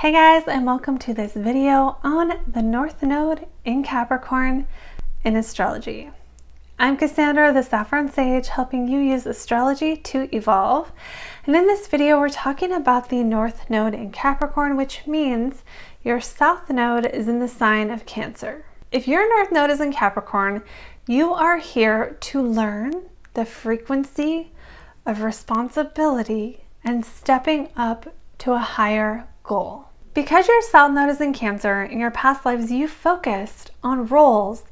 Hey guys, and welcome to this video on the North Node in Capricorn in astrology. I'm Cassandra, the Saffron Sage, helping you use astrology to evolve. And in this video, we're talking about the North Node in Capricorn, which means your South Node is in the sign of Cancer. If your North Node is in Capricorn, you are here to learn the frequency of responsibility and stepping up to a higher goal. Because your cell node is in Cancer, in your past lives, you focused on roles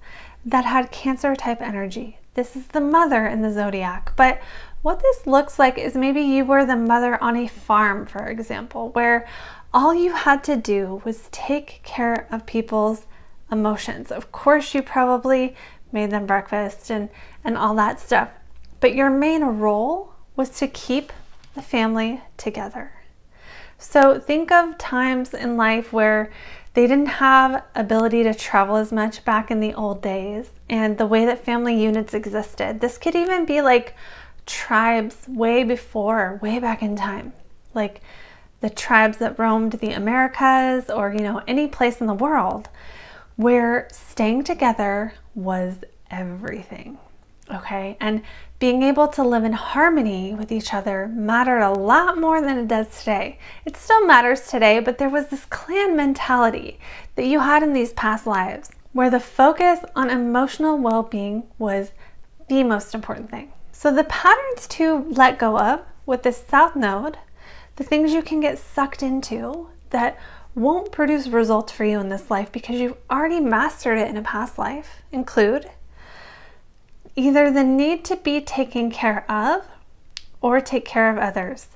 that had Cancer type energy. This is the mother in the zodiac, but what this looks like is maybe you were the mother on a farm, for example, where all you had to do was take care of people's emotions. Of course, you probably made them breakfast and, and all that stuff, but your main role was to keep the family together. So think of times in life where they didn't have ability to travel as much back in the old days and the way that family units existed. This could even be like tribes way before, way back in time. Like the tribes that roamed the Americas or, you know, any place in the world where staying together was everything okay? And being able to live in harmony with each other mattered a lot more than it does today. It still matters today, but there was this clan mentality that you had in these past lives where the focus on emotional well being was the most important thing. So, the patterns to let go of with this south node, the things you can get sucked into that won't produce results for you in this life because you've already mastered it in a past life include either the need to be taken care of or take care of others.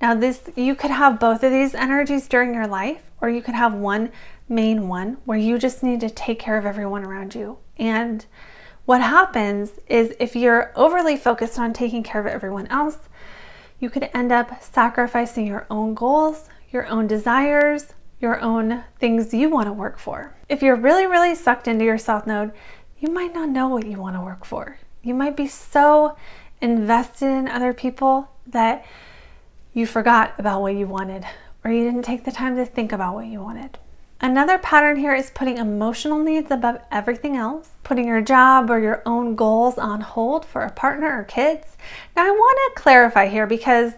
Now this you could have both of these energies during your life or you could have one main one where you just need to take care of everyone around you. And what happens is if you're overly focused on taking care of everyone else, you could end up sacrificing your own goals, your own desires, your own things you want to work for. If you're really, really sucked into your South Node, you might not know what you want to work for. You might be so invested in other people that you forgot about what you wanted or you didn't take the time to think about what you wanted. Another pattern here is putting emotional needs above everything else, putting your job or your own goals on hold for a partner or kids. Now, I want to clarify here because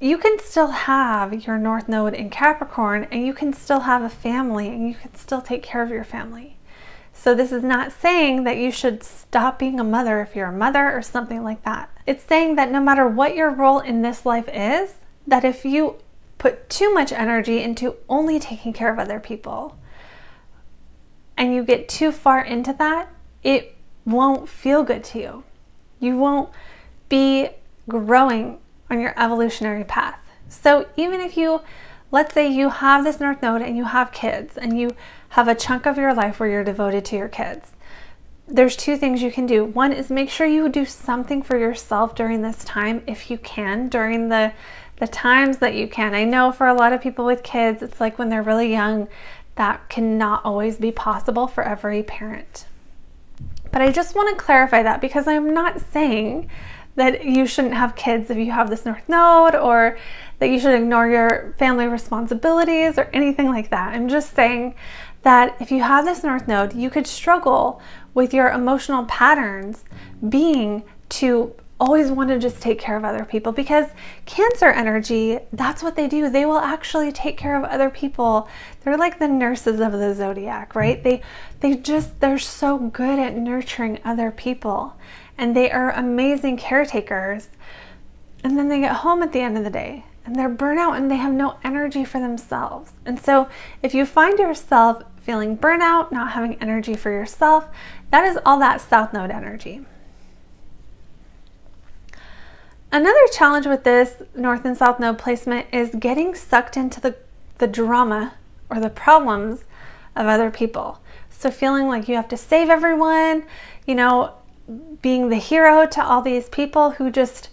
you can still have your North Node in Capricorn and you can still have a family and you can still take care of your family. So this is not saying that you should stop being a mother if you're a mother or something like that. It's saying that no matter what your role in this life is, that if you put too much energy into only taking care of other people and you get too far into that, it won't feel good to you. You won't be growing on your evolutionary path. So even if you Let's say you have this North Node and you have kids and you have a chunk of your life where you're devoted to your kids. There's two things you can do. One is make sure you do something for yourself during this time if you can, during the the times that you can. I know for a lot of people with kids, it's like when they're really young, that cannot always be possible for every parent. But I just want to clarify that because I'm not saying that you shouldn't have kids if you have this North Node or that you should ignore your family responsibilities or anything like that. I'm just saying that if you have this North Node, you could struggle with your emotional patterns being to always want to just take care of other people because cancer energy, that's what they do. They will actually take care of other people. They're like the nurses of the zodiac, right? They they just they're so good at nurturing other people and they are amazing caretakers. And then they get home at the end of the day and they're burnout and they have no energy for themselves. And so if you find yourself feeling burnout, not having energy for yourself, that is all that south node energy. Another challenge with this north and south node placement is getting sucked into the, the drama or the problems of other people. So feeling like you have to save everyone, you know, being the hero to all these people who just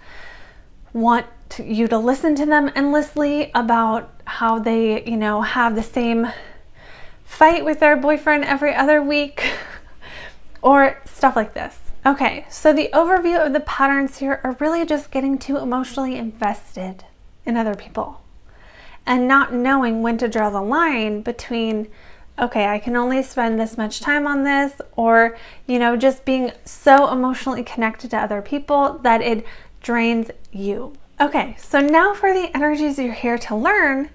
want to, you to listen to them endlessly about how they, you know, have the same fight with their boyfriend every other week or stuff like this. Okay, so the overview of the patterns here are really just getting too emotionally invested in other people and not knowing when to draw the line between okay, I can only spend this much time on this, or, you know, just being so emotionally connected to other people that it drains you. Okay, so now for the energies you're here to learn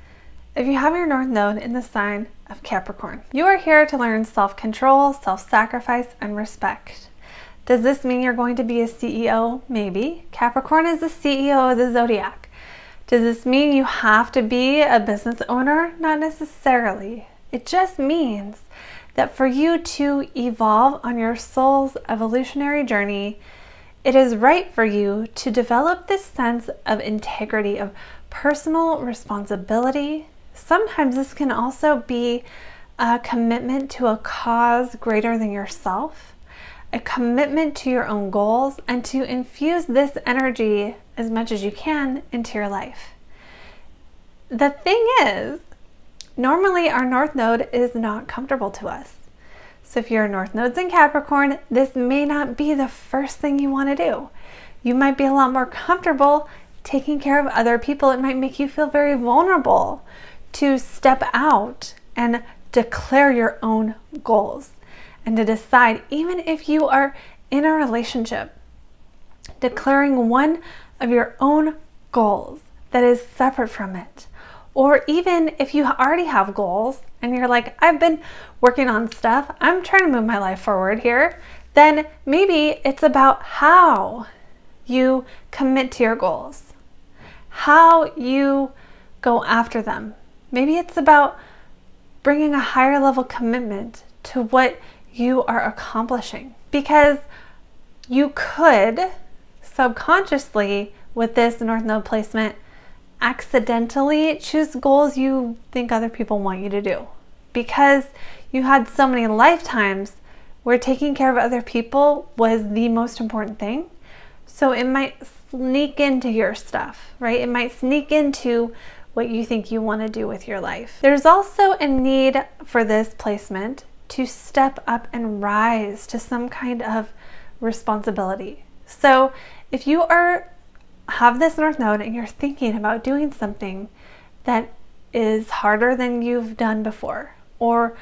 if you have your North Node in the sign of Capricorn. You are here to learn self control, self sacrifice, and respect. Does this mean you're going to be a CEO? Maybe. Capricorn is the CEO of the zodiac. Does this mean you have to be a business owner? Not necessarily. It just means that for you to evolve on your soul's evolutionary journey, it is right for you to develop this sense of integrity, of personal responsibility. Sometimes this can also be a commitment to a cause greater than yourself, a commitment to your own goals, and to infuse this energy as much as you can into your life. The thing is, Normally our north node is not comfortable to us. So if your north node's in Capricorn, this may not be the first thing you want to do. You might be a lot more comfortable taking care of other people. It might make you feel very vulnerable to step out and declare your own goals and to decide, even if you are in a relationship, declaring one of your own goals that is separate from it or even if you already have goals and you're like, I've been working on stuff, I'm trying to move my life forward here, then maybe it's about how you commit to your goals, how you go after them. Maybe it's about bringing a higher level commitment to what you are accomplishing because you could subconsciously with this North Node placement accidentally choose goals you think other people want you to do because you had so many lifetimes where taking care of other people was the most important thing. So it might sneak into your stuff, right? It might sneak into what you think you want to do with your life. There's also a need for this placement to step up and rise to some kind of responsibility. So if you are have this North Node and you're thinking about doing something that is harder than you've done before, or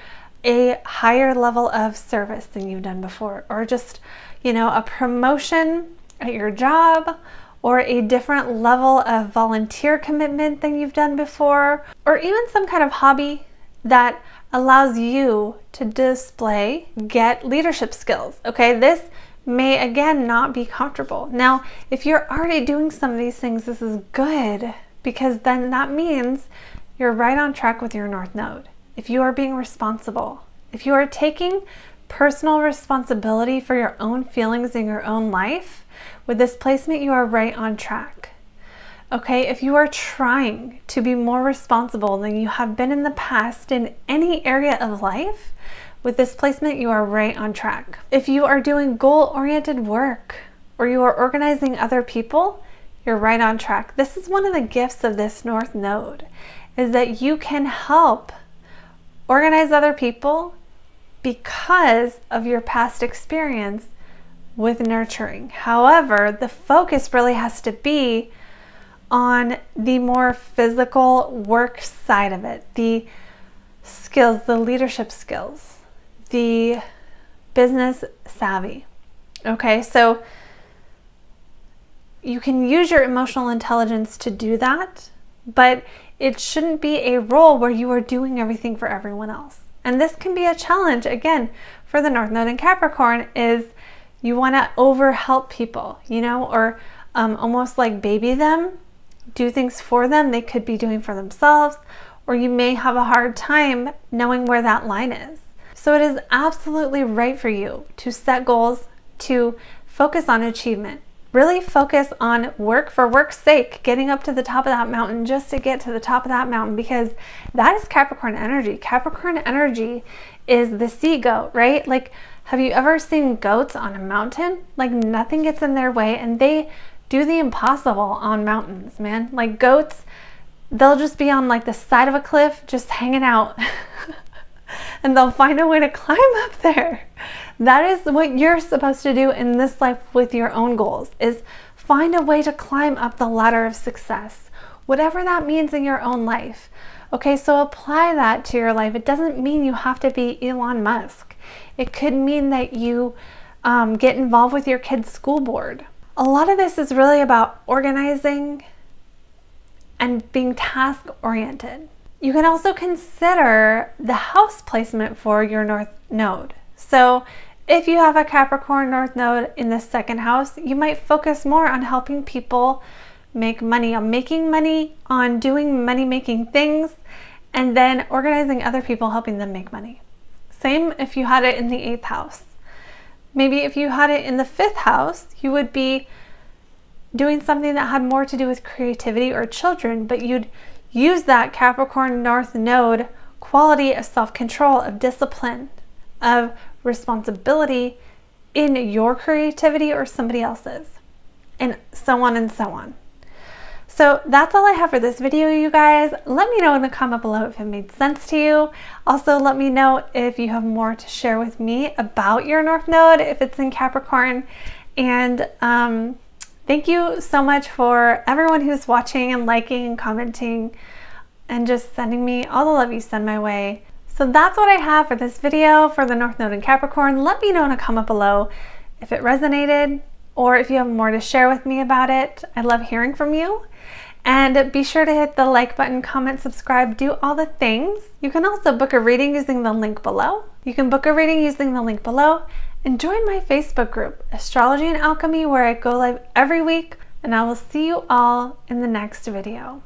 a higher level of service than you've done before, or just, you know, a promotion at your job, or a different level of volunteer commitment than you've done before, or even some kind of hobby that allows you to display get leadership skills. Okay, this may again not be comfortable. Now, if you're already doing some of these things, this is good because then that means you're right on track with your North Node. If you are being responsible, if you are taking personal responsibility for your own feelings in your own life, with this placement, you are right on track. Okay, if you are trying to be more responsible than you have been in the past in any area of life, with this placement, you are right on track. If you are doing goal-oriented work or you are organizing other people, you're right on track. This is one of the gifts of this North Node is that you can help organize other people because of your past experience with nurturing. However, the focus really has to be on the more physical work side of it, the skills, the leadership skills the business savvy. Okay, so you can use your emotional intelligence to do that, but it shouldn't be a role where you are doing everything for everyone else. And this can be a challenge again for the North Node and Capricorn is you want to over help people, you know, or um, almost like baby them, do things for them they could be doing for themselves, or you may have a hard time knowing where that line is. So it is absolutely right for you to set goals, to focus on achievement. Really focus on work for work's sake, getting up to the top of that mountain just to get to the top of that mountain because that is Capricorn energy. Capricorn energy is the sea goat, right? Like, have you ever seen goats on a mountain? Like, nothing gets in their way and they do the impossible on mountains, man. Like, goats, they'll just be on like the side of a cliff, just hanging out. and they'll find a way to climb up there. That is what you're supposed to do in this life with your own goals is find a way to climb up the ladder of success, whatever that means in your own life. Okay, so apply that to your life. It doesn't mean you have to be Elon Musk. It could mean that you um, get involved with your kid's school board. A lot of this is really about organizing and being task oriented. You can also consider the house placement for your north node. So if you have a Capricorn north node in the second house, you might focus more on helping people make money, on making money, on doing money making things, and then organizing other people, helping them make money. Same if you had it in the eighth house. Maybe if you had it in the fifth house, you would be doing something that had more to do with creativity or children, but you'd Use that Capricorn North Node quality of self control, of discipline, of responsibility in your creativity or somebody else's, and so on and so on. So that's all I have for this video, you guys. Let me know in the comment below if it made sense to you. Also, let me know if you have more to share with me about your North Node, if it's in Capricorn, and um, Thank you so much for everyone who's watching and liking and commenting and just sending me all the love you send my way. So that's what I have for this video for the North Node in Capricorn. Let me know in a comment below if it resonated or if you have more to share with me about it. I love hearing from you. And be sure to hit the like button, comment, subscribe, do all the things. You can also book a reading using the link below. You can book a reading using the link below and join my Facebook group, Astrology and Alchemy, where I go live every week, and I will see you all in the next video.